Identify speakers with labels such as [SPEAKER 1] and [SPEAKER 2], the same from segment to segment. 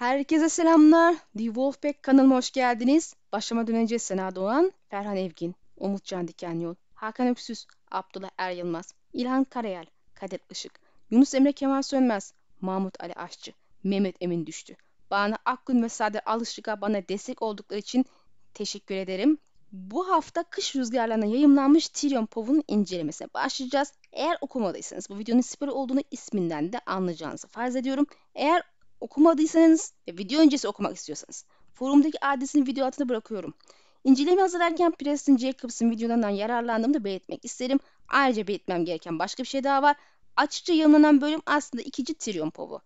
[SPEAKER 1] Herkese selamlar. The Wolfpack kanalıma hoş geldiniz. Başlama döneceğiz. Sena Doğan, Ferhan Evgin, Umut Can Dikenyol, Hakan Öksüz, Abdullah Er Yılmaz, İlhan Karayel, Kadir Işık, Yunus Emre Kemal Sönmez, Mahmut Ali Aşçı, Mehmet Emin Düştü, Bana Akgün ve Sade Alışık'a bana destek oldukları için teşekkür ederim. Bu hafta kış rüzgarlarına yayımlanmış Tyrion Pov'un incelemesine başlayacağız. Eğer okumadıysanız bu videonun spoiler olduğunu isminden de anlayacağınızı farz ediyorum. Eğer Okumadıysanız ve video öncesi okumak istiyorsanız forumdaki adresini video altına bırakıyorum. İnceleme hazırlarken Preston Jacobs'ın videolarından yararlandığımı da belirtmek isterim. Ayrıca belirtmem gereken başka bir şey daha var. Açıkça yayınlanan bölüm aslında ikinci Tyrion Pov'u.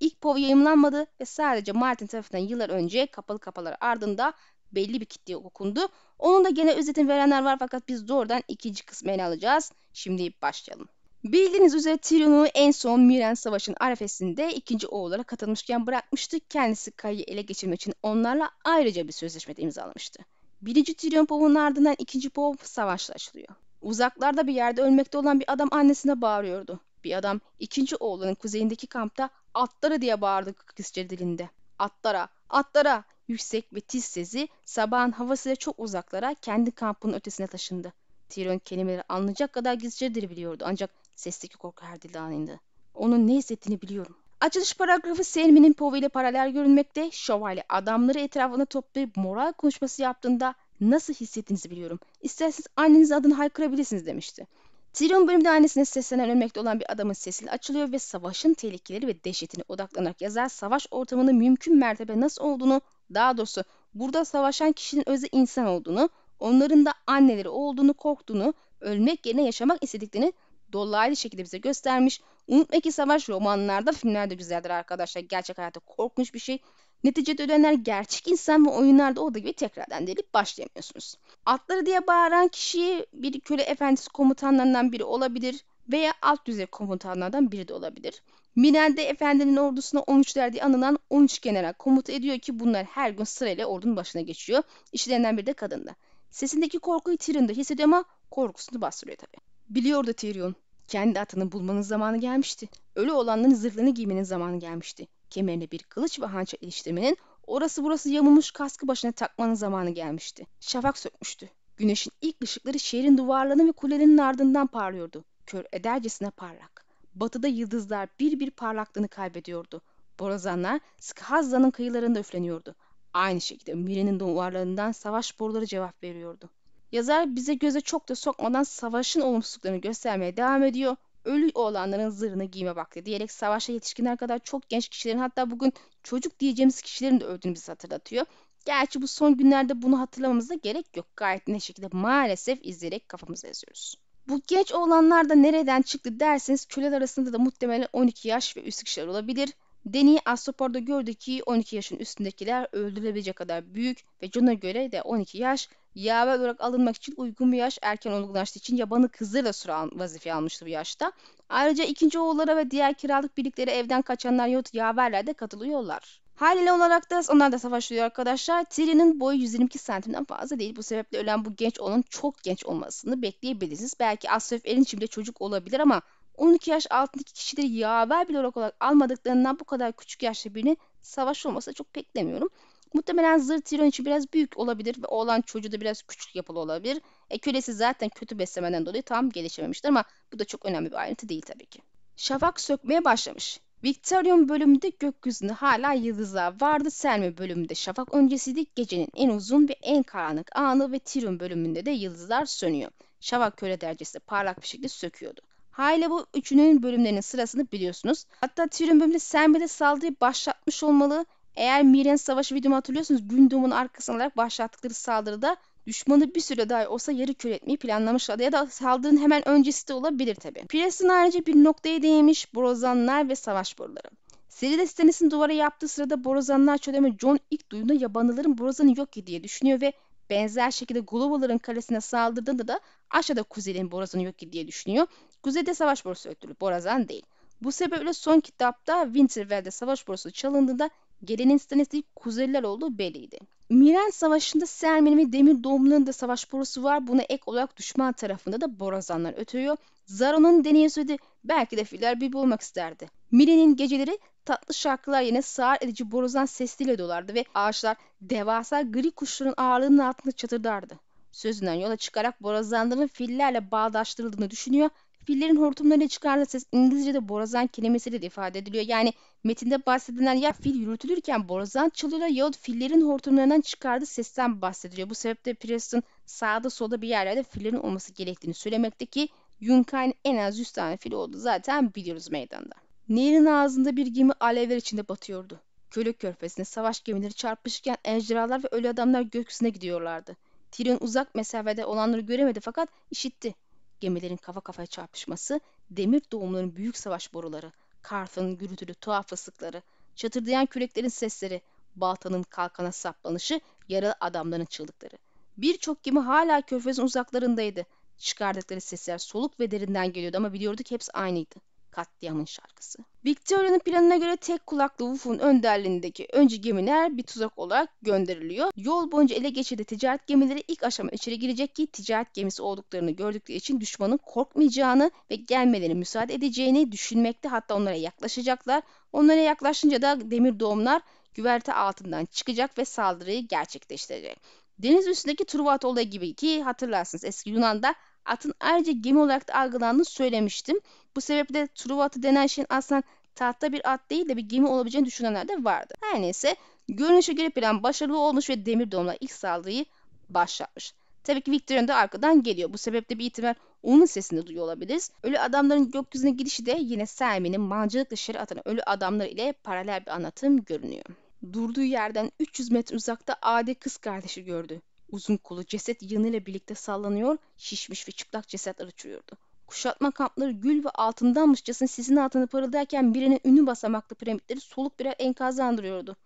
[SPEAKER 1] İlk Pov yayınlanmadı ve sadece Martin tarafından yıllar önce kapalı kapalar ardında belli bir kitleye okundu. Onun da gene özetini verenler var fakat biz doğrudan ikinci kısmı ele alacağız. Şimdi başlayalım. Bildiğiniz üzere Tyrion'u en son Miren Savaşı'nın arefesinde ikinci oğullara katılmışken bırakmıştı. Kendisi Kayı ele geçirmek için onlarla ayrıca bir sözleşme de imzalamıştı. Birinci Tyrion Pov'un ardından ikinci Pov savaşla açılıyor. Uzaklarda bir yerde ölmekte olan bir adam annesine bağırıyordu. Bir adam ikinci oğlanın kuzeyindeki kampta atlara diye bağırdı kısçe dilinde. Atlara, atlara! Yüksek ve tiz sesi sabahın havasıyla çok uzaklara kendi kampının ötesine taşındı. Tyrion kelimeleri anlayacak kadar gizlicedir biliyordu ancak Sesteki korku her dilde anında. Onun ne hissettiğini biliyorum. Açılış paragrafı Selmi'nin Poe ile paralel görünmekte. Şövalye adamları etrafına toplayıp moral konuşması yaptığında nasıl hissettiğinizi biliyorum. İsterseniz annenizin adını haykırabilirsiniz demişti. Tyrion bölümde annesine seslenen ölmekte olan bir adamın sesiyle açılıyor ve savaşın tehlikeleri ve dehşetine odaklanarak yazar savaş ortamının mümkün mertebe nasıl olduğunu, daha doğrusu burada savaşan kişinin özü insan olduğunu, onların da anneleri olduğunu korktuğunu, ölmek yerine yaşamak istediklerini dolaylı şekilde bize göstermiş. Unutma ki savaş romanlarda, filmlerde güzeldir arkadaşlar. Gerçek hayatta korkunç bir şey. Neticede ölenler gerçek insan ve oyunlarda olduğu gibi tekrardan delip başlayamıyorsunuz. Atları diye bağıran kişi bir köle efendisi komutanlarından biri olabilir veya alt düzey komutanlardan biri de olabilir. Minel'de efendinin ordusuna 13'ler diye anılan 13 general komut ediyor ki bunlar her gün sırayla ordunun başına geçiyor. İşlerinden biri de kadında. Sesindeki korkuyu Tyrion hissediyor ama korkusunu bastırıyor tabii. Biliyordu Tyrion. Kendi atını bulmanın zamanı gelmişti. Ölü olanların zırhlarını giymenin zamanı gelmişti. Kemerine bir kılıç ve hança iliştirmenin, orası burası yamulmuş kaskı başına takmanın zamanı gelmişti. Şafak sökmüştü. Güneşin ilk ışıkları şehrin duvarlarının ve kulelerinin ardından parlıyordu. Kör edercesine parlak. Batıda yıldızlar bir bir parlaklığını kaybediyordu. Borazanlar Skhazza'nın kıyılarında üfleniyordu. Aynı şekilde Mire'nin duvarlarından savaş boruları cevap veriyordu. Yazar bize göze çok da sokmadan savaşın olumsuzluklarını göstermeye devam ediyor. Ölü olanların zırhını giyme vakti diyerek savaşa yetişkinler kadar çok genç kişilerin hatta bugün çocuk diyeceğimiz kişilerin de öldüğünü bize hatırlatıyor. Gerçi bu son günlerde bunu hatırlamamıza gerek yok. Gayet ne şekilde maalesef izleyerek kafamızı eziyoruz. Bu genç oğlanlar da nereden çıktı derseniz köleler arasında da muhtemelen 12 yaş ve üst kişiler olabilir. Deni Astropor'da gördü ki 12 yaşın üstündekiler öldürülebilecek kadar büyük ve John'a göre de 12 yaş yaver olarak alınmak için uygun bir yaş erken olgunlaştığı için yabanı kızıyla süren vazife almıştı bu yaşta. Ayrıca ikinci oğullara ve diğer kiralık birliklere evden kaçanlar yahut yaverler de katılıyorlar. Haliyle olarak da onlar da savaşıyor arkadaşlar. Tyrion'un boyu 122 santimden fazla değil. Bu sebeple ölen bu genç onun çok genç olmasını bekleyebilirsiniz. Belki Asref Erinçim'de çocuk olabilir ama 12 yaş altındaki kişileri yaver bile olarak almadıklarından bu kadar küçük yaşta birini savaş olmasa çok beklemiyorum. Muhtemelen zır tiron için biraz büyük olabilir ve oğlan çocuğu da biraz küçük yapılı olabilir. E, kölesi zaten kötü beslemeden dolayı tam gelişememiştir ama bu da çok önemli bir ayrıntı değil tabii ki. Şafak sökmeye başlamış. Victorian bölümünde gökyüzünde hala yıldızlar vardı. Selmi bölümünde şafak öncesiydi. Gecenin en uzun ve en karanlık anı ve Tyrion bölümünde de yıldızlar sönüyor. Şafak köle derecesinde parlak bir şekilde söküyordu. Hayla bu üçünün bölümlerinin sırasını biliyorsunuz. Hatta Tyrion bölümünde Selmi de saldırıyı başlatmış olmalı eğer Miren Savaşı videomu hatırlıyorsunuz gündoğumun arkasına alarak başlattıkları saldırıda düşmanı bir süre daha olsa yarı kör etmeyi planlamışlardı ya da saldırının hemen öncesi de olabilir tabi. Preston ayrıca bir noktaya değmiş borazanlar ve savaş boruları. Seride Stannis'in duvara yaptığı sırada borazanlar çöleme John ilk duyduğunda yabanıların borazanı yok ki diye düşünüyor ve benzer şekilde Glover'ların kalesine saldırdığında da aşağıda Kuzey'in borazanı yok ki diye düşünüyor. Kuzey'de savaş borusu öttürülü borazan değil. Bu sebeple son kitapta Winterfell'de savaş borusu çalındığında Gelenin Stannis kuzeyler olduğu belliydi. Miren Savaşı'nda sermin ve Demir Doğumlu'nun da savaş borusu var. Buna ek olarak düşman tarafında da borazanlar ötüyor. Zaron'un deneyi söyledi. Belki de filler bir olmak isterdi. Miren'in geceleri tatlı şarkılar yerine sağır edici borazan sesiyle dolardı ve ağaçlar devasa gri kuşların ağırlığının altında çatırdardı. Sözünden yola çıkarak borazanların fillerle bağdaştırıldığını düşünüyor fillerin hortumlarıyla çıkardığı ses İngilizce'de borazan kelimesiyle de ifade ediliyor. Yani metinde bahsedilen ya fil yürütülürken borazan çalıyor ya da fillerin hortumlarından çıkardığı sesten bahsediliyor. Bu sebeple Preston sağda solda bir yerlerde fillerin olması gerektiğini söylemekteki Yunkay'ın en az 100 tane fil oldu zaten biliyoruz meydanda. Nehrin ağzında bir gemi alevler içinde batıyordu. Kölük körfesinde savaş gemileri çarpışırken ejderhalar ve ölü adamlar gökyüzüne gidiyorlardı. Tyrion uzak mesafede olanları göremedi fakat işitti gemilerin kafa kafaya çarpışması, demir doğumların büyük savaş boruları, karfın gürültülü tuhaf ıslıkları, çatırdayan küreklerin sesleri, baltanın kalkana saplanışı, yaralı adamların çığlıkları. Birçok gemi hala körfezin uzaklarındaydı. Çıkardıkları sesler soluk ve derinden geliyordu ama biliyorduk hepsi aynıydı katliamın şarkısı. Victoria'nın planına göre tek kulaklı Wolf'un önderliğindeki öncü gemiler bir tuzak olarak gönderiliyor. Yol boyunca ele geçirdiği ticaret gemileri ilk aşama içeri girecek ki ticaret gemisi olduklarını gördükleri için düşmanın korkmayacağını ve gelmelerine müsaade edeceğini düşünmekte hatta onlara yaklaşacaklar. Onlara yaklaşınca da demir doğumlar güverte altından çıkacak ve saldırıyı gerçekleştirecek. Deniz üstündeki Truvat olayı gibi ki hatırlarsınız eski Yunan'da atın ayrıca gemi olarak da algılandığını söylemiştim. Bu sebeple Truva atı denen şeyin aslında tahta bir at değil de bir gemi olabileceğini düşünenler de vardı. Her neyse görünüşe göre plan başarılı olmuş ve demir domlar ilk saldırıyı başlatmış. Tabii ki Victorian da arkadan geliyor. Bu sebeple bir ihtimal onun sesini duyuyor olabiliriz. Ölü adamların gökyüzüne gidişi de yine Selmi'nin mancılıkla şere atan ölü adamlar ile paralel bir anlatım görünüyor. Durduğu yerden 300 metre uzakta Ade kız kardeşi gördü. Uzun kolu ceset yığınıyla birlikte sallanıyor, şişmiş ve çıplak cesetler uçuruyordu. Kuşatma kampları gül ve altındanmışçasına sizin altını parıldarken birinin ünlü basamaklı piramitleri soluk birer enkazı andırıyordu.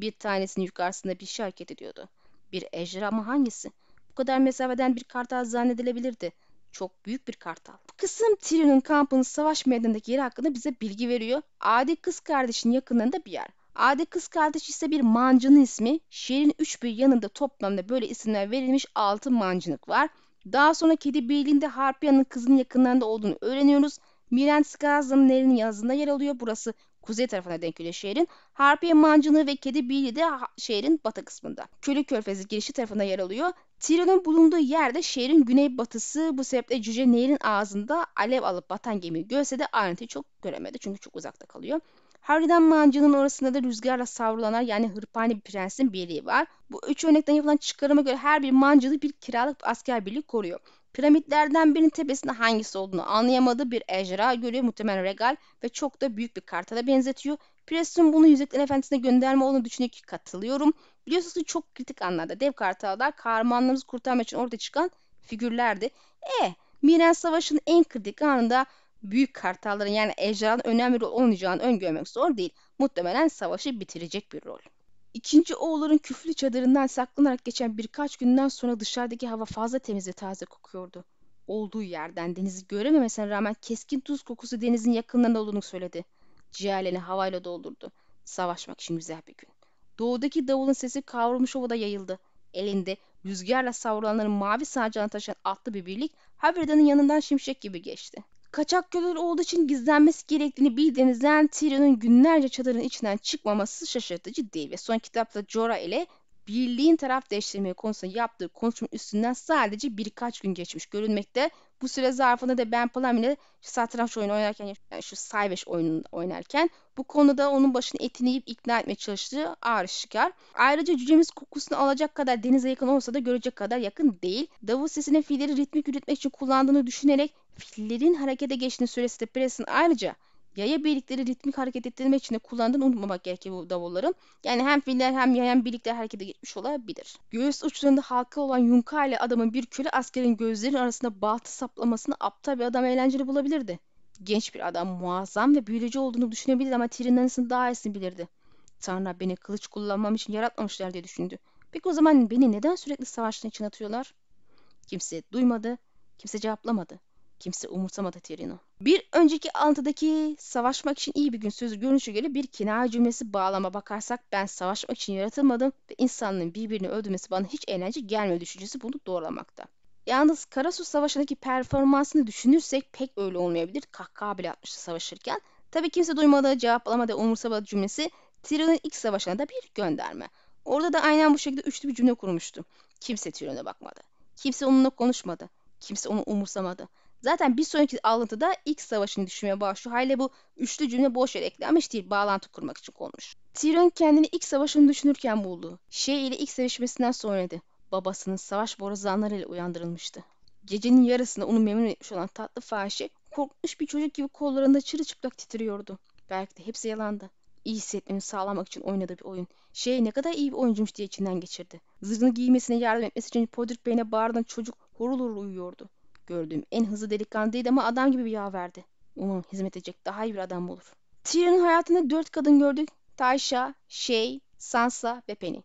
[SPEAKER 1] Bir tanesinin yukarısında bir şey hareket ediyordu. Bir ejderha mı hangisi? Bu kadar mesafeden bir kartal zannedilebilirdi. Çok büyük bir kartal. Bu kısım Tyrion'un kampının savaş meydanındaki yeri hakkında bize bilgi veriyor. Adi kız kardeşin yakınında bir yer. Adi kız kardeş ise bir mancının ismi. Şiirin üç bir yanında toplamda böyle isimler verilmiş altı mancınık var. Daha sonra Kedi Beyliğinde Harpiya'nın kızının yakınlarında olduğunu öğreniyoruz. Mirent Skaza'nın elinin yazında yer alıyor. Burası kuzey tarafına denk geliyor şehrin. Harpiye Mancınığı ve Kedi Bili de şehrin batı kısmında. Köylü Körfezi girişi tarafına yer alıyor. Tiran'ın bulunduğu yerde şehrin güney batısı. bu sebeple Cüce Nehrin ağzında alev alıp batan gemiyi görse de ayrıntıyı çok göremedi. Çünkü çok uzakta kalıyor. Harbiden mancının orasında da rüzgarla savrulanlar yani hırpani bir prensin birliği var. Bu üç örnekten yapılan çıkarıma göre her bir mancılı bir kiralık bir asker birliği koruyor. Piramitlerden birinin tepesinde hangisi olduğunu anlayamadığı bir ejderha görüyor muhtemelen regal ve çok da büyük bir kartala benzetiyor. Preston bunu Yüzükler Efendisi'ne gönderme olduğunu düşünüyor katılıyorum. Biliyorsunuz ki çok kritik anlarda dev kartallar kahramanlarımızı kurtarmak için ortaya çıkan figürlerdi. E Miren Savaşı'nın en kritik anında büyük kartalların yani ejderhanın önemli rol olmayacağını öngörmek zor değil. Muhtemelen savaşı bitirecek bir rol. İkinci oğulların küflü çadırından saklanarak geçen birkaç günden sonra dışarıdaki hava fazla temiz ve taze kokuyordu. Olduğu yerden denizi görememesine rağmen keskin tuz kokusu denizin yakınlarında olduğunu söyledi. Ciğerlerini havayla doldurdu. Savaşmak için güzel bir gün. Doğudaki davulun sesi kavrulmuş ovada yayıldı. Elinde rüzgarla savrulanların mavi sancağını taşıyan atlı bir birlik Habridan'ın yanından şimşek gibi geçti. Kaçak köle olduğu için gizlenmesi gerektiğini bildiğinizden Tyrion'un günlerce çadırın içinden çıkmaması şaşırtıcı değil ve son kitapta Jorah ile birliğin taraf değiştirmeye konusunda yaptığı konuşmanın üstünden sadece birkaç gün geçmiş görünmekte. Bu süre zarfında da Ben Palam ile satranç oyunu oynarken yani şu Sayveş oyununu oynarken bu konuda onun başını etini yiyip ikna etmeye çalıştığı aşikar. Ayrıca cücemiz kokusunu alacak kadar denize yakın olsa da görecek kadar yakın değil. Davul sesinin fileri ritmik yürütmek için kullandığını düşünerek Fillerin harekete geçtiği süresinde presin ayrıca yaya birlikleri ritmik hareket ettirmek için de kullandığını unutmamak gerekir bu davulların. Yani hem filler hem yayan birlikte harekete geçmiş olabilir. Göğüs uçlarında halka olan yunka ile adamın bir köle askerin gözlerinin arasında baltı saplamasını aptal bir adam eğlenceli bulabilirdi. Genç bir adam muazzam ve büyüleyici olduğunu düşünebilirdi ama Tirinan'ın daha iyisini bilirdi. Tanrı beni kılıç kullanmam için yaratmamışlar diye düşündü. Peki o zaman beni neden sürekli savaşın içine atıyorlar? Kimse duymadı, kimse cevaplamadı. Kimse umursamadı Tirino. Bir önceki alıntıdaki savaşmak için iyi bir gün sözü görünüşü göre bir kenara cümlesi bağlama bakarsak ben savaşmak için yaratılmadım ve insanların birbirini öldürmesi bana hiç eğlence gelmiyor düşüncesi bunu doğrulamakta. Yalnız Karasu Savaşı'ndaki performansını düşünürsek pek öyle olmayabilir. Kahkaha bile atmıştı savaşırken. Tabi kimse duymadı, cevaplamadı, umursamadı cümlesi Tyrion'un ilk savaşına da bir gönderme. Orada da aynen bu şekilde üçlü bir cümle kurmuştum. Kimse Tyrion'a bakmadı. Kimse onunla konuşmadı. Kimse onu umursamadı. Zaten bir sonraki alıntıda ilk savaşını düşünmeye başlıyor. Hayli bu üçlü cümle boş yere eklenmiş değil, bağlantı kurmak için konmuş. Tyrion kendini ilk savaşını düşünürken buldu. Şey ile ilk sevişmesinden sonraydı. Babasının savaş borazanları ile uyandırılmıştı. Gecenin yarısında onu memnun etmiş olan tatlı fahişe korkmuş bir çocuk gibi kollarında çırılçıplak titriyordu. Belki de hepsi yalandı. İyi hissetmeni sağlamak için oynadığı bir oyun. Şey ne kadar iyi bir oyuncumuş diye içinden geçirdi. Zırhını giymesine yardım etmesi için Podrick Bey'ine bağırdan çocuk horul horul uyuyordu. Gördüğüm en hızlı delikanlı değil ama adam gibi bir yağ verdi. Umarım hizmet edecek daha iyi bir adam bulur. Tyrion'un hayatında dört kadın gördük. Taysha, Shay, Sansa ve Penny.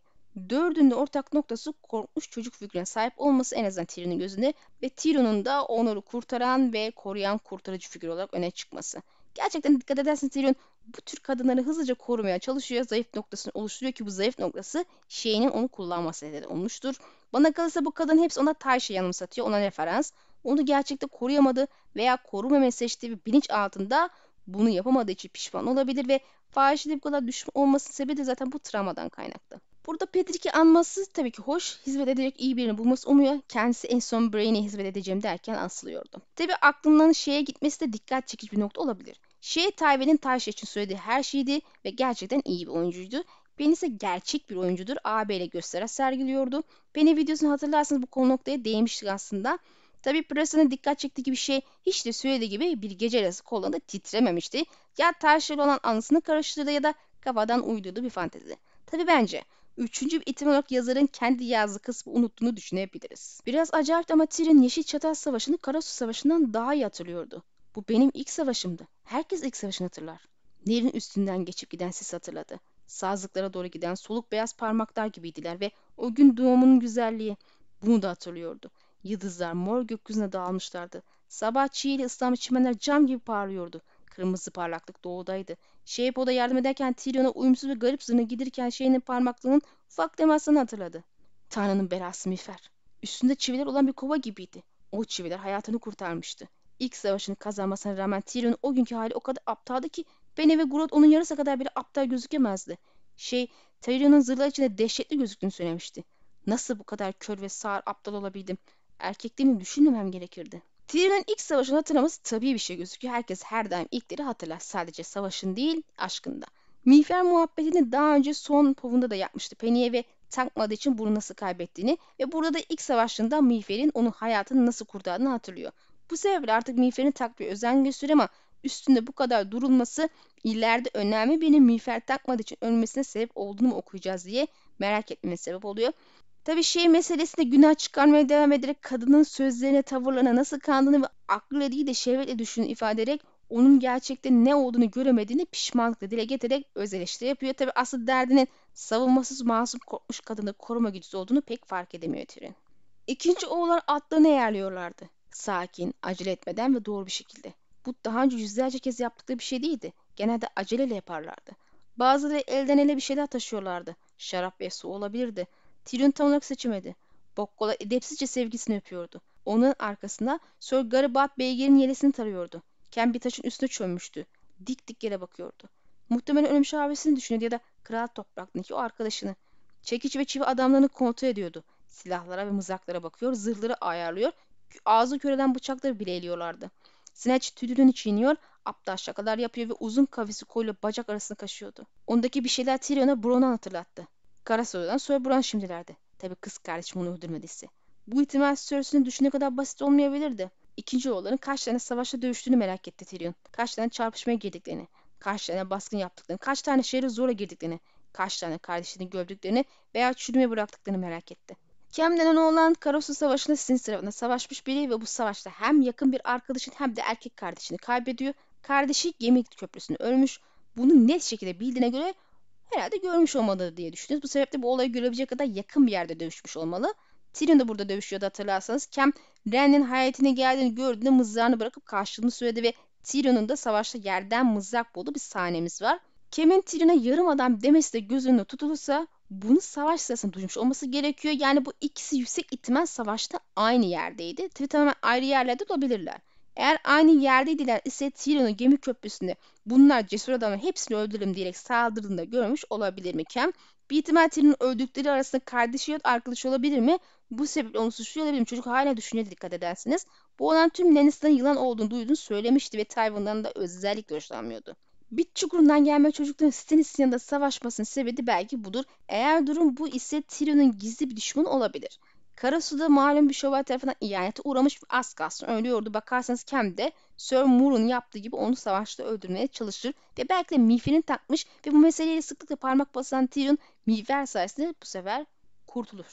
[SPEAKER 1] Dördünde ortak noktası korkmuş çocuk figürüne sahip olması en azından Tyrion'un gözünde ve Tyrion'un da onları kurtaran ve koruyan kurtarıcı figür olarak öne çıkması. Gerçekten dikkat ederseniz Tyrion bu tür kadınları hızlıca korumaya çalışıyor. Zayıf noktasını oluşturuyor ki bu zayıf noktası şeyinin onu kullanması nedeni olmuştur. Bana kalırsa bu kadın hepsi ona Tayşe yanımsatıyor. Ona referans onu gerçekte koruyamadı veya koruma seçtiği bir bilinç altında bunu yapamadığı için pişman olabilir ve fahişeliğe bu kadar düşman olmasının sebebi de zaten bu travmadan kaynaklı. Burada Patrick'i anması tabii ki hoş. Hizmet edecek iyi birini bulması umuyor. Kendisi en son Braine'e hizmet edeceğim derken asılıyordu. Tabii aklından şeye gitmesi de dikkat çekici bir nokta olabilir. Şey Tayve'nin taş için söylediği her şeydi ve gerçekten iyi bir oyuncuydu. Ben ise gerçek bir oyuncudur. AB ile göstere sergiliyordu. Beni videosunu hatırlarsanız bu konu noktaya değmiştik aslında. Tabi parasına dikkat çektiği bir şey hiç de söylediği gibi bir gece yarısı kolunda titrememişti. Ya tersiyle olan anısını karıştırdı ya da kafadan uydurdu bir fantezi. Tabi bence Üçüncü bir ihtimal olarak yazarın kendi yazdığı kısmı unuttuğunu düşünebiliriz. Biraz acayip ama Tyrion Yeşil Çatal Savaşı'nı Karasu Savaşı'ndan daha iyi hatırlıyordu. Bu benim ilk savaşımdı. Herkes ilk savaşını hatırlar. Nehrin üstünden geçip giden sis hatırladı. Sazlıklara doğru giden soluk beyaz parmaklar gibiydiler ve o gün doğumunun güzelliği bunu da hatırlıyordu. Yıldızlar mor gökyüzüne dağılmışlardı. Sabah çiğli ıslanma çimenler cam gibi parlıyordu. Kırmızı parlaklık doğudaydı. Şeypo da yardım ederken Tiryon'a uyumsuz ve garip zırhını gidirken şeyinin parmaklığının ufak temasını hatırladı. Tanrı'nın belası mifer. Üstünde çiviler olan bir kova gibiydi. O çiviler hayatını kurtarmıştı. İlk savaşını kazanmasına rağmen Tiryon'un o günkü hali o kadar aptaldı ki Bene ve Grodd onun yarısı kadar bile aptal gözükemezdi. Şey, Tiryon'un zırhlar içinde dehşetli gözüktüğünü söylemişti. Nasıl bu kadar kör ve sağır aptal olabildim? erkekliğini düşünmemem gerekirdi. Tyrion'un ilk savaşını hatırlaması tabii bir şey gözüküyor. Herkes her daim ilkleri hatırlar. Sadece savaşın değil, aşkında. Miğfer muhabbetini daha önce son povunda da yapmıştı. Penny'e ve takmadığı için bunu nasıl kaybettiğini ve burada da ilk savaşında Miğfer'in onun hayatını nasıl kurtardığını hatırlıyor. Bu sebeple artık Miğfer'in takviye özen gösteriyor ama üstünde bu kadar durulması ileride önemli birinin miğfer takmadığı için ölmesine sebep olduğunu mu okuyacağız diye merak etmeme sebep oluyor. Tabi şey meselesinde günah çıkarmaya devam ederek kadının sözlerine, tavırlarına nasıl kandığını ve aklıyla değil de şehvetle düşündüğünü ifade ederek onun gerçekte ne olduğunu göremediğini pişmanlıkla dile getirerek öz eleştiri yapıyor. Tabi asıl derdinin savunmasız masum korkmuş kadını koruma gücüsü olduğunu pek fark edemiyor Tyrion. İkinci oğullar atlarına yerliyorlardı. Sakin, acele etmeden ve doğru bir şekilde. Bu daha önce yüzlerce kez yaptıkları bir şey değildi. Genelde aceleyle yaparlardı. Bazıları elden ele bir şeyler taşıyorlardı. Şarap ve su olabilirdi. Tyrion tam olarak seçemedi. Bokkola edepsizce sevgisini öpüyordu. Onun arkasında Sir Garibat Beygir'in yelesini tarıyordu. Ken bir taşın üstüne çömmüştü. Dik dik yere bakıyordu. Muhtemelen ölmüş abisini düşünüyordu ya da Kral Toprak'taki o arkadaşını. Çekiç ve çivi adamlarını kontrol ediyordu. Silahlara ve mızraklara bakıyor, zırhları ayarlıyor, ağzı köreden bıçakları bile eliyorlardı. Snatch tüdülünü çiğniyor, aptal şakalar yapıyor ve uzun kavisi koyla bacak arasını kaşıyordu. Ondaki bir şeyler Tyrion'a Bron'u hatırlattı. Karasoy'dan sonra buran şimdilerde. Tabi kız kardeşim onu öldürmediyse. Bu ihtimal sürüsünü düşüne kadar basit olmayabilirdi. İkinci oğulların kaç tane savaşta dövüştüğünü merak etti Tyrion. Kaç tane çarpışmaya girdiklerini, kaç tane baskın yaptıklarını, kaç tane şehre zora girdiklerini, kaç tane kardeşini gördüklerini veya çürümeye bıraktıklarını merak etti. Kem denen oğlan Karosu Savaşı'nda sizin sırasında savaşmış biri ve bu savaşta hem yakın bir arkadaşın hem de erkek kardeşini kaybediyor. Kardeşi gemi köprüsünü ölmüş. Bunu net şekilde bildiğine göre herhalde görmüş olmalı diye düşünüyoruz. Bu sebeple bu olayı görebilecek kadar yakın bir yerde dövüşmüş olmalı. Tyrion da burada dövüşüyordu hatırlarsanız. Kem Ren'in hayaletine geldiğini gördüğünde mızrağını bırakıp karşılığını söyledi ve Tyrion'un da savaşta yerden mızrak bulduğu bir sahnemiz var. Kem'in Tyrion'a yarım adam demesi de göz önüne tutulursa bunu savaş sırasında duymuş olması gerekiyor. Yani bu ikisi yüksek ihtimal savaşta aynı yerdeydi. Tabii tamamen ayrı yerlerde olabilirler. Eğer aynı yerdeydiler ise Tyrion'un gemi köprüsünde bunlar cesur adamın hepsini öldürelim diyerek saldırdığında görmüş olabilir mi Kem? Bir ihtimal Tyrion'un öldükleri arasında kardeşi yok arkadaş olabilir mi? Bu sebeple onu suçluyor olabilir mi? Çocuk hala düşünce dikkat edersiniz. Bu olan tüm Lannister'ın yılan olduğunu duyduğunu söylemişti ve Tywin'dan da özellikle hoşlanmıyordu. Bit çukurundan gelme çocukların Stannis'in yanında savaşmasının sebebi belki budur. Eğer durum bu ise Tyrion'un gizli bir düşmanı olabilir. Karasu'da malum bir şövalye tarafından ihanete uğramış ve az kalsın ölüyordu. Bakarsanız Kem de Sir Moore'un yaptığı gibi onu savaşta öldürmeye çalışır ve belki de Miffy'nin takmış ve bu meseleyle sıklıkla parmak basan Tyrion Mifer sayesinde bu sefer kurtulur.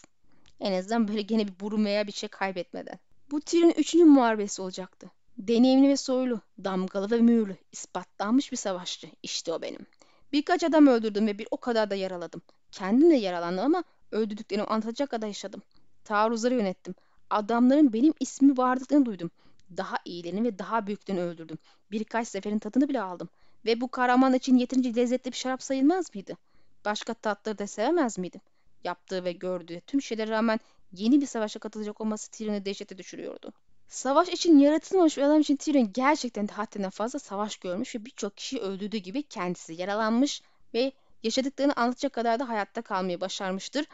[SPEAKER 1] En azından böyle gene bir burumaya bir şey kaybetmeden. Bu Tyrion 3. muharebesi olacaktı. Deneyimli ve soylu, damgalı ve mühürlü, ispatlanmış bir savaşçı. İşte o benim. Birkaç adam öldürdüm ve bir o kadar da yaraladım. Kendim de yaralandım ama öldürdüklerimi anlatacak kadar yaşadım taarruzları yönettim. Adamların benim ismi vardıklarını duydum. Daha iyilerini ve daha büyüklerini öldürdüm. Birkaç seferin tadını bile aldım. Ve bu kahraman için yeterince lezzetli bir şarap sayılmaz mıydı? Başka tatları da sevemez miydim? Yaptığı ve gördüğü tüm şeylere rağmen yeni bir savaşa katılacak olması Tyrion'u dehşete düşürüyordu. Savaş için yaratılmamış bir adam için Tyrion gerçekten de haddinden fazla savaş görmüş ve birçok kişi öldürdüğü gibi kendisi yaralanmış ve yaşadıklarını anlatacak kadar da hayatta kalmayı başarmıştır.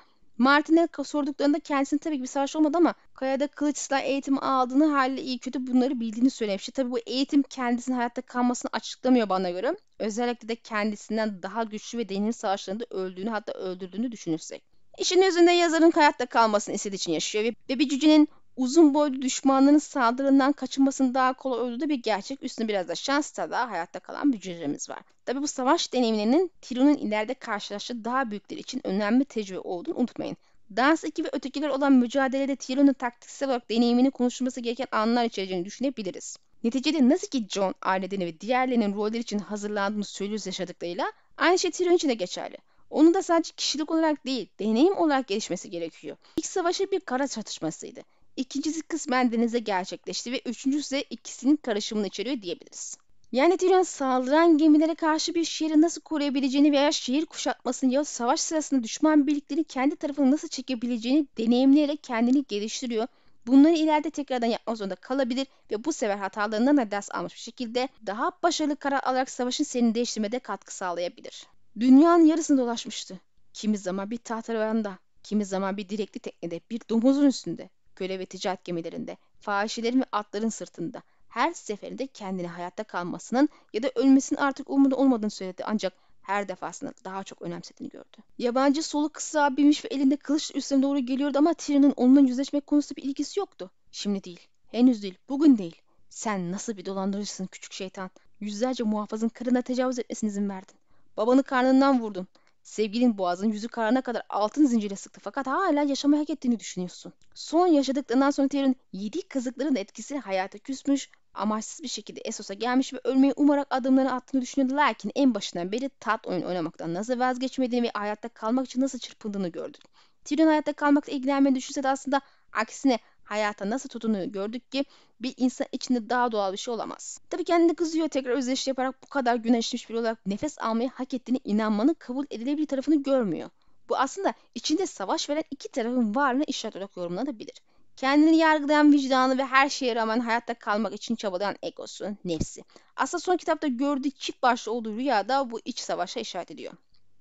[SPEAKER 1] Martin'e sorduklarında kendisinin tabii ki bir savaş olmadı ama Kaya'da kılıçla eğitimi aldığını haliyle iyi kötü bunları bildiğini söylemişti. Tabii bu eğitim kendisinin hayatta kalmasını açıklamıyor bana göre. Özellikle de kendisinden daha güçlü ve deneyimli savaşlarında öldüğünü hatta öldürdüğünü düşünürsek. İşin özünde yazarın hayatta kalmasını istediği için yaşıyor ve bir cücenin uzun boylu düşmanlarının saldırından kaçınmasının daha kolay olduğu da bir gerçek. Üstüne biraz da şans da hayatta kalan bir cücemiz var. Tabi bu savaş deneyimlerinin Tiro'nun ileride karşılaştığı daha büyükler için önemli tecrübe olduğunu unutmayın. Dans ekibi ötekiler olan mücadelede Tiro'nun taktiksel olarak deneyimini konuşulması gereken anlar içereceğini düşünebiliriz. Neticede nasıl ki John aileden ve diğerlerinin roller için hazırlandığını söylüyoruz yaşadıklarıyla aynı şey Tyrion için de geçerli. Onun da sadece kişilik olarak değil, deneyim olarak gelişmesi gerekiyor. İlk savaşı bir kara çatışmasıydı. İkincisi kısmen denize gerçekleşti ve üçüncüsü de ikisinin karışımını içeriyor diyebiliriz. Yani Tyrion saldıran gemilere karşı bir şehri nasıl koruyabileceğini veya şehir kuşatmasını ya savaş sırasında düşman birliklerini kendi tarafına nasıl çekebileceğini deneyimleyerek kendini geliştiriyor. Bunları ileride tekrardan yapmak zorunda kalabilir ve bu sefer hatalarından da ders almış bir şekilde daha başarılı karar alarak savaşın seni değiştirmede katkı sağlayabilir. Dünyanın yarısını dolaşmıştı. Kimi zaman bir tahtaravanda, kimi zaman bir direkli teknede, bir domuzun üstünde, köle ve ticaret gemilerinde, fahişelerin ve atların sırtında. Her seferinde kendini hayatta kalmasının ya da ölmesinin artık umudu olmadığını söyledi ancak her defasında daha çok önemsediğini gördü. Yabancı solu kısa binmiş ve elinde kılıç üstüne doğru geliyordu ama Tyrion'un onunla yüzleşmek konusunda bir ilgisi yoktu. Şimdi değil, henüz değil, bugün değil. Sen nasıl bir dolandırıcısın küçük şeytan. Yüzlerce muhafazın karına tecavüz etmesine izin verdin. Babanı karnından vurdun. Sevgilin boğazın yüzü karına kadar altın zincire sıktı fakat hala yaşamayı hak ettiğini düşünüyorsun. Son yaşadıklarından sonra Terry'nin yedi kazıkların etkisiyle hayata küsmüş, amaçsız bir şekilde esosa gelmiş ve ölmeyi umarak adımlarını attığını düşünüyordu. Lakin en başından beri tat oyun oynamaktan nasıl vazgeçmediğini ve hayatta kalmak için nasıl çırpındığını gördü. Tyrion hayatta kalmakla ilgilenmeyi düşünse de aslında aksine hayata nasıl tutunuyor gördük ki bir insan içinde daha doğal bir şey olamaz. Tabii kendi kızıyor tekrar özdeş yaparak bu kadar güneşlemiş biri olarak nefes almayı hak ettiğini inanmanın kabul edilebilir tarafını görmüyor. Bu aslında içinde savaş veren iki tarafın varlığını işaret olarak yorumlanabilir. Kendini yargılayan vicdanı ve her şeye rağmen hayatta kalmak için çabalayan egosu, nefsi. Aslında son kitapta gördüğü çift başlı olduğu rüyada bu iç savaşa işaret ediyor.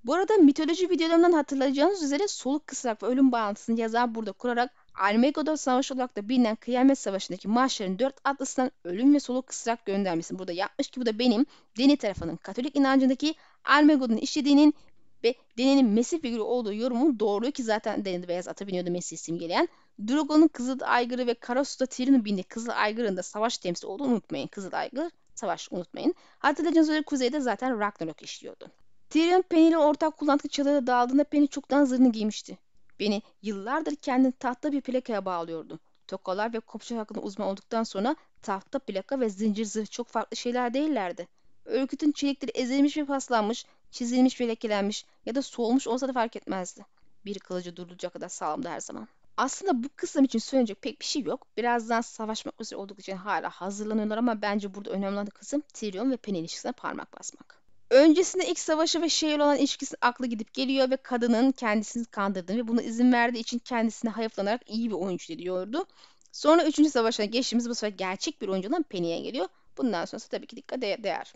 [SPEAKER 1] Bu arada mitoloji videolarından hatırlayacağınız üzere soluk kısarak ve ölüm bağlantısını yazar burada kurarak Armageddon Savaşı olarak da bilinen Kıyamet Savaşı'ndaki maaşların dört atlısından ölüm ve soluk kısrak göndermesini burada yapmış ki bu da benim dini tarafının Katolik inancındaki Armageddon'un işlediğinin ve denenin Mesih figürü olduğu yorumun doğruluğu ki zaten denedi beyaz ata biniyordu Mesih simgeleyen. Drogon'un Kızıl Aygırı ve Karasu'da Tirin'in bindiği Kızıl Aygır'ın da savaş temsili olduğunu unutmayın. Kızıl Aygır savaş unutmayın. Hatırlayacağınız üzere kuzeyde zaten Ragnarok işliyordu. Tyrion Penny ile ortak kullandığı çalıda dağıldığında Penny çoktan zırhını giymişti. Beni yıllardır kendini tahta bir plakaya bağlıyordu. Tokalar ve kopça hakkında uzman olduktan sonra tahta plaka ve zincir zırh çok farklı şeyler değillerdi. Örgütün çelikleri ezilmiş ve paslanmış, çizilmiş ve lekelenmiş ya da soğumuş olsa da fark etmezdi. Bir kılıcı durulacak kadar sağlamdı her zaman. Aslında bu kısım için söylenecek pek bir şey yok. Birazdan savaşmak üzere oldukları için hala hazırlanıyorlar ama bence burada önemli olan kısım Tyrion ve Pen'in ilişkisine parmak basmak. Öncesinde ilk savaşı ve şehir olan ilişkisi aklı gidip geliyor ve kadının kendisini kandırdığını ve buna izin verdiği için kendisine hayıflanarak iyi bir oyuncu diyordu. Sonra 3. savaşa geçtiğimiz bu sefer gerçek bir oyuncudan Penny'e geliyor. Bundan sonrası tabii ki dikkat değer.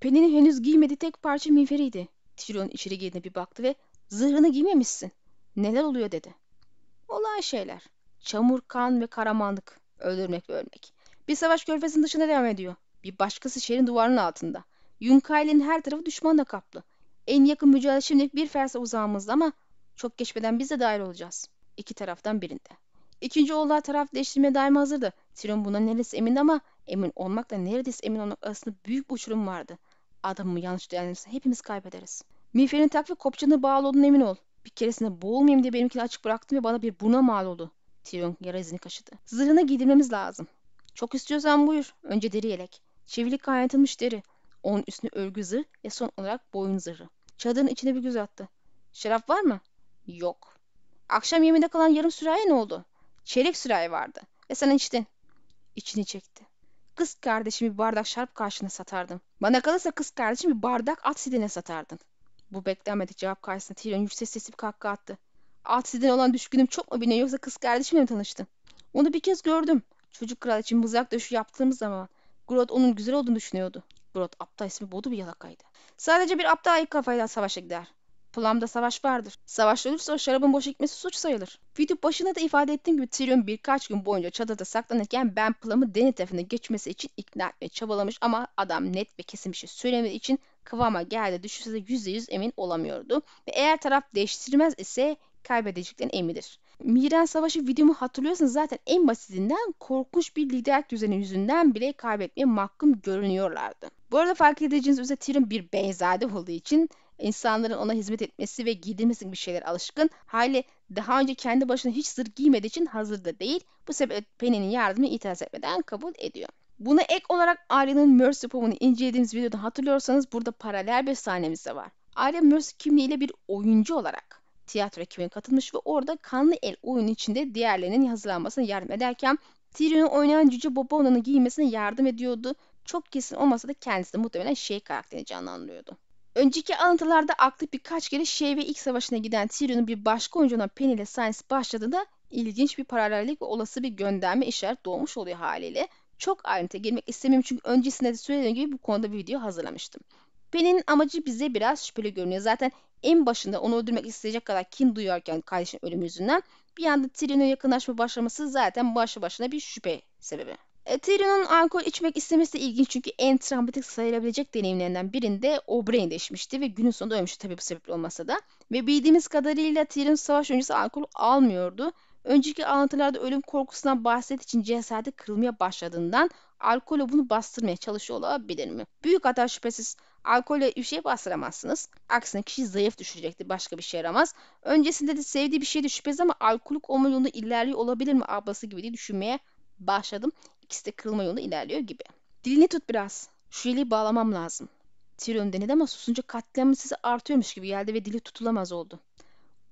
[SPEAKER 1] Penny'nin henüz giymediği tek parça miğferiydi. Tyrion içeri girdiğine bir baktı ve zırhını giymemişsin. Neler oluyor dedi. Olay şeyler. Çamur, kan ve karamanlık. Öldürmek ve ölmek. Bir savaş körfezin dışında devam ediyor. Bir başkası şehrin duvarının altında. Yunkai'lerin her tarafı düşmanla kaplı. En yakın mücadele şimdi bir fersa uzağımızda ama çok geçmeden biz de dahil olacağız. İki taraftan birinde. İkinci oğullar taraf değiştirmeye daima hazırdı. Tyrion buna neredeyse emin ama emin olmakla neredeyse emin olmak arasında büyük bir uçurum vardı. Adamımı yanlış değerlendirirse hepimiz kaybederiz. Mifer'in tak ve kopçanı bağlı olduğuna emin ol. Bir keresinde boğulmayayım diye benimkini açık bıraktım ve bana bir buna mal oldu. Tyrion yara izini kaşıdı. Zırhını giydirmemiz lazım. Çok istiyorsan buyur. Önce deri yelek. Çivilik kaynatılmış deri. Onun üstüne örgü zırh ve son olarak boyun zırhı. Çadırın içine bir göz attı. Şarap var mı? Yok. Akşam yemeğinde kalan yarım sürahi ne oldu? Çeyrek sürahi vardı ve sen içtin. İçini çekti. Kız kardeşim bir bardak şarap karşına satardım. Bana kalırsa kız kardeşim bir bardak at sidine satardım. Bu beklenmedik cevap karşısında Tyrion yüksek sesli bir kahkaha attı. At sidine olan düşkünüm çok mu biliniyor yoksa kız kardeşimle mi tanıştın? Onu bir kez gördüm. Çocuk kral için mızrak döşü yaptığımız zaman Grod onun güzel olduğunu düşünüyordu. Brod aptal ismi boğdu bir yalakaydı. Sadece bir aptal ayık kafayla savaşa gider. Plam'da savaş vardır. Savaş olursa o şarabın boş gitmesi suç sayılır. Video başında da ifade ettiğim gibi Tyrion birkaç gün boyunca çadırda saklanırken ben Plam'ı deniz tarafına geçmesi için ikna etmeye çabalamış ama adam net ve kesin bir şey söylemediği için kıvama geldi düşürse de %100 emin olamıyordu. Ve eğer taraf değiştirmez ise kaybedeceklerin emidir. Miran Savaşı videomu hatırlıyorsanız zaten en basitinden korkunç bir liderlik düzeni yüzünden bile kaybetmeye mahkum görünüyorlardı. Bu arada fark edeceğiniz üzere Tyrion bir beyzade olduğu için insanların ona hizmet etmesi ve giydirmesi gibi şeyler alışkın. Hali daha önce kendi başına hiç zırh giymediği için hazır da değil. Bu sebeple Penny'nin yardımını itiraz etmeden kabul ediyor. Buna ek olarak Arya'nın Mercy Pom'unu incelediğimiz videoda hatırlıyorsanız burada paralel bir sahnemiz de var. Arya Mercy kimliğiyle bir oyuncu olarak tiyatro ekibine katılmış ve orada kanlı el oyunu içinde diğerlerinin hazırlanmasına yardım ederken Tyrion'u oynayan Cüce Bobona'nın giymesine yardım ediyordu. Çok kesin olmasa da kendisi de muhtemelen şey karakterini canlandırıyordu. Önceki alıntılarda aklı birkaç kere şey ve ilk savaşına giden Tyrion'un bir başka oyuncuna olan Penny ile Science başladığında ilginç bir paralellik ve olası bir gönderme işaret doğmuş oluyor haliyle. Çok ayrıntıya girmek istemiyorum çünkü öncesinde de söylediğim gibi bu konuda bir video hazırlamıştım. Penny'nin amacı bize biraz şüpheli görünüyor. Zaten en başında onu öldürmek isteyecek kadar kin duyarken kardeşinin ölümü yüzünden bir anda Tyrion'un yakınlaşma başlaması zaten başlı başına bir şüphe sebebi. E, Tyrion'un alkol içmek istemesi de ilginç çünkü en travmatik sayılabilecek deneyimlerinden birinde O'Brien'de değişmişti ve günün sonunda ölmüştü tabii bu sebeple olmasa da. Ve bildiğimiz kadarıyla Tyrion savaş öncesi alkol almıyordu. Önceki anlatılarda ölüm korkusundan bahset için cesareti kırılmaya başladığından alkolü bunu bastırmaya çalışıyor olabilir mi? Büyük hata şüphesiz Alkolle bir şey bastıramazsınız. Aksine kişi zayıf düşecektir. Başka bir şey yaramaz. Öncesinde de sevdiği bir şeydi şüphesiz ama alkolik olma yolunda ilerliyor olabilir mi ablası gibi diye düşünmeye başladım. İkisi de kırılma yolunda ilerliyor gibi. Dilini tut biraz. Şu eli bağlamam lazım. Tyrion denedi ama susunca katliamın sizi artıyormuş gibi geldi ve dili tutulamaz oldu.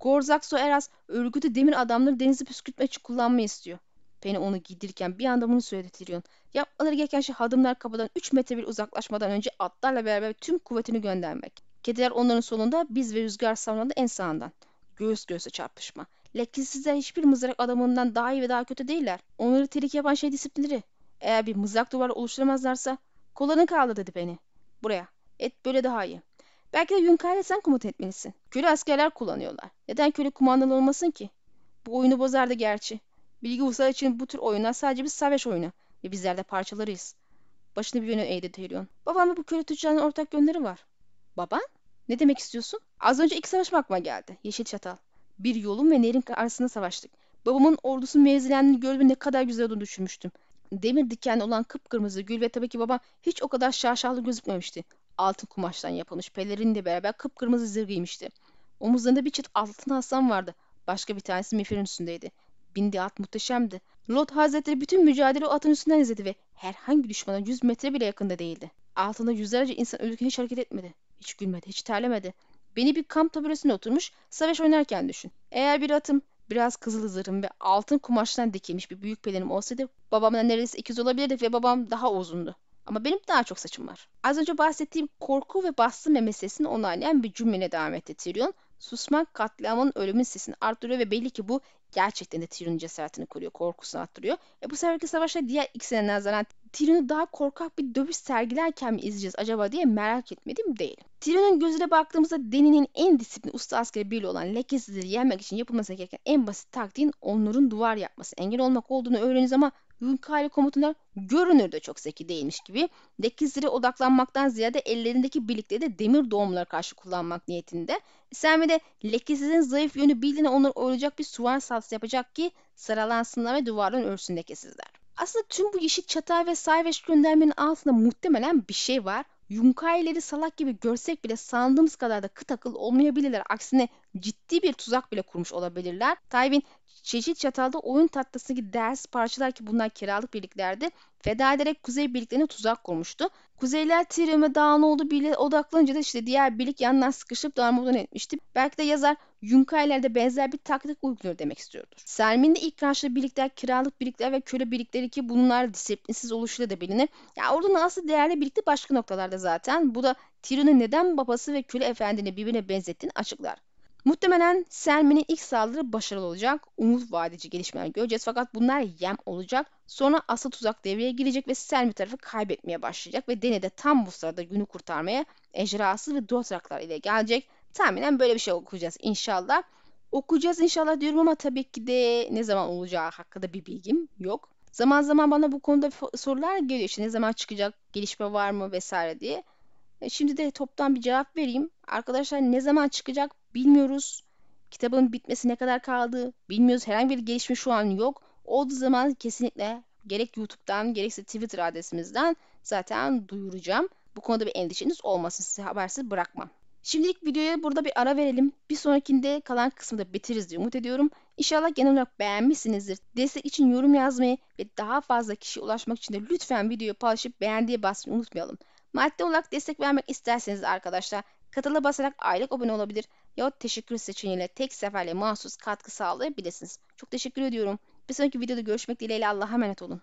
[SPEAKER 1] Gorzakso Eras örgütü demir adamları denizi püskürtmek için kullanmayı istiyor. Beni onu giydirirken bir anda bunu söyledi söyletiriyorsun. Yapmaları gereken şey hadımlar kapıdan 3 metre bir uzaklaşmadan önce atlarla beraber tüm kuvvetini göndermek. Kediler onların solunda biz ve rüzgar savrulan en sağından. Göğüs göğüse çarpışma. Lekesizler hiçbir mızrak adamından daha iyi ve daha kötü değiller. Onları telik yapan şey disiplinleri. Eğer bir mızrak duvarı oluşturamazlarsa kolanı kaldı dedi beni. Buraya. Et böyle daha iyi. Belki de Yunkay'la sen komut etmelisin. Köle askerler kullanıyorlar. Neden köle kumandalı olmasın ki? Bu oyunu bozardı gerçi. Bilgi Uluslar için bu tür oyunlar sadece bir savaş oyunu ve bizler de parçalarıyız. Başını bir yöne eğdi Tyrion. Babamla bu köle tüccarın ortak yönleri var. Baban? Ne demek istiyorsun? Az önce ilk savaş makma geldi. Yeşil Çatal. Bir yolun ve nehrin arasında savaştık. Babamın ordusu mevzilendiğini gördüğümde ne kadar güzel olduğunu düşünmüştüm. Demir dikenli olan kıpkırmızı gül ve tabii ki babam hiç o kadar şaşalı gözükmemişti. Altın kumaştan yapılmış pelerinle beraber kıpkırmızı zırh giymişti. Omuzlarında bir çift altın aslan vardı. Başka bir tanesi mifirin üstündeydi. Bindiği at muhteşemdi. Lot Hazretleri bütün mücadele o atın üstünden izledi ve herhangi bir düşmana yüz metre bile yakında değildi. Altında yüzlerce insan ölürken hiç hareket etmedi. Hiç gülmedi, hiç terlemedi. Beni bir kamp taburesine oturmuş savaş oynarken düşün. Eğer bir atım biraz kızıl zırhım ve altın kumaştan dikilmiş bir büyük pelerim olsaydı babamdan neredeyse ikiz olabilirdik ve babam daha uzundu. Ama benim daha çok saçım var. Az önce bahsettiğim korku ve bastırma meselesini onaylayan bir cümlene devam etti Tyrion Susmak katliamın ölümün sesini arttırıyor ve belli ki bu gerçekten de Tyrion'un cesaretini koruyor, korkusunu arttırıyor. E bu seferki savaşta diğer ikisine nazaran Tyrion'u daha korkak bir dövüş sergilerken mi izleyeceğiz acaba diye merak etmedim değil. Tyrion'un gözüyle baktığımızda Deni'nin en disiplin usta askeri biri olan lekesizleri yenmek için yapılması gereken en basit taktiğin onların duvar yapması. Engel olmak olduğunu öğreniyoruz ama Yunkali komutanlar görünürde çok zeki değilmiş gibi dekizlere odaklanmaktan ziyade ellerindeki birlikte de demir doğumlara karşı kullanmak niyetinde. Sami de lekesizin zayıf yönü bildiğine onları oyacak bir suvar saldırısı yapacak ki saralansınlar ve duvarın örsün lekizler. Aslında tüm bu yeşil çatal ve sayveş göndermenin altında muhtemelen bir şey var Yunkai'leri salak gibi görsek bile sandığımız kadar da kıt akıl olmayabilirler. Aksine ciddi bir tuzak bile kurmuş olabilirler. Tywin çeşit çatalda oyun tahtasındaki ders parçalar ki bunlar kiralık birliklerdi. feda ederek kuzey birliklerine tuzak kurmuştu. Kuzeyler Tyrion'e dağın olduğu bile odaklanınca da işte diğer birlik yandan sıkışıp darmadağın etmişti. Belki de yazar Yunkayiler de benzer bir taktik uyguluyor demek istiyordur. Selmin de ilk rançlı birlikler, kiralık birlikler ve köle birlikleri ki bunlar disiplinsiz oluşuyla da bilinir. Ya oradan asıl değerli birlikte başka noktalarda zaten. Bu da Tyrion'un neden babası ve köle efendini birbirine benzettiğini açıklar. Muhtemelen Selmin'in ilk saldırı başarılı olacak. Umut vadeci gelişmeler göreceğiz fakat bunlar yem olacak. Sonra asıl tuzak devreye girecek ve Selmi tarafı kaybetmeye başlayacak ve Dene de tam bu sırada günü kurtarmaya ejderhası ve duatraklar ile gelecek. Tahminen böyle bir şey okuyacağız inşallah. Okuyacağız inşallah diyorum ama tabii ki de ne zaman olacağı hakkında bir bilgim yok. Zaman zaman bana bu konuda sorular geliyor. İşte ne zaman çıkacak, gelişme var mı vesaire diye. E, şimdi de toptan bir cevap vereyim. Arkadaşlar ne zaman çıkacak bilmiyoruz. Kitabın bitmesi ne kadar kaldı bilmiyoruz. Herhangi bir gelişme şu an yok. Olduğu zaman kesinlikle gerek YouTube'dan gerekse Twitter adresimizden zaten duyuracağım. Bu konuda bir endişeniz olmasın. Sizi habersiz bırakmam. Şimdilik videoya burada bir ara verelim. Bir sonrakinde kalan kısmı da bitiririz diye umut ediyorum. İnşallah genel olarak beğenmişsinizdir. Destek için yorum yazmayı ve daha fazla kişiye ulaşmak için de lütfen videoyu paylaşıp beğendiye basmayı unutmayalım. Maddi olarak destek vermek isterseniz arkadaşlar katıla basarak aylık abone olabilir ya da teşekkür seçeneğiyle tek seferle mahsus katkı sağlayabilirsiniz. Çok teşekkür ediyorum. Bir sonraki videoda görüşmek dileğiyle Allah'a emanet olun.